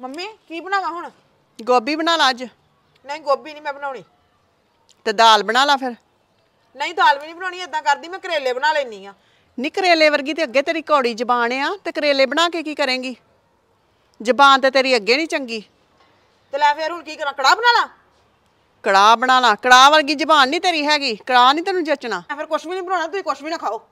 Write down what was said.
mummy ਕੀ ਬਣਾਵਾ ਹੁਣ ਗੋਭੀ ਬਣਾ ਲਾ ਅੱਜ ਨਹੀਂ ਗੋਭੀ ਨਹੀਂ ਮੈਂ ਬਣਾਉਣੀ ਤੇ ਦਾਲ ਬਣਾ ਲਾ ਫਿਰ ਨਹੀਂ ਦਾਲ ਵੀ ਨਹੀਂ ਬਣਾਉਣੀ ਇਦਾਂ ਕਰਦੀ ਮੈਂ ਕਰੇਲੇ ਬਣਾ ਲੈਣੀ ਆ ਨਹੀਂ ਕਰੇਲੇ ਵਰਗੀ ਤੇ ਅੱਗੇ ਤੇਰੀ ਕੌੜੀ ਜ਼ਬਾਨ ਆ ਤੇ ਕਰੇਲੇ ਬਣਾ ਕੇ ਕੀ ਕਰੇਂਗੀ ਜ਼ਬਾਨ ਤੇ ਤੇਰੀ ਅੱਗੇ ਨਹੀਂ ਚੰਗੀ ਤੇ ਲੈ ਫਿਰ ਹੁਣ ਕੀ ਕਰਾਂ ਕੜਾ ਬਣਾ ਲਾ ਕੜਾ ਬਣਾ ਲਾ ਕੜਾ ਵਰਗੀ ਜ਼ਬਾਨ ਨਹੀਂ ਤੇਰੀ ਹੈਗੀ ਕੜਾ ਨਹੀਂ ਤੈਨੂੰ ਜਚਣਾ ਫਿਰ ਕੁਝ ਵੀ ਨਹੀਂ ਬਣਾਉਣਾ ਤੁਸੀਂ ਕੁਝ ਵੀ ਨਾ ਖਾਓ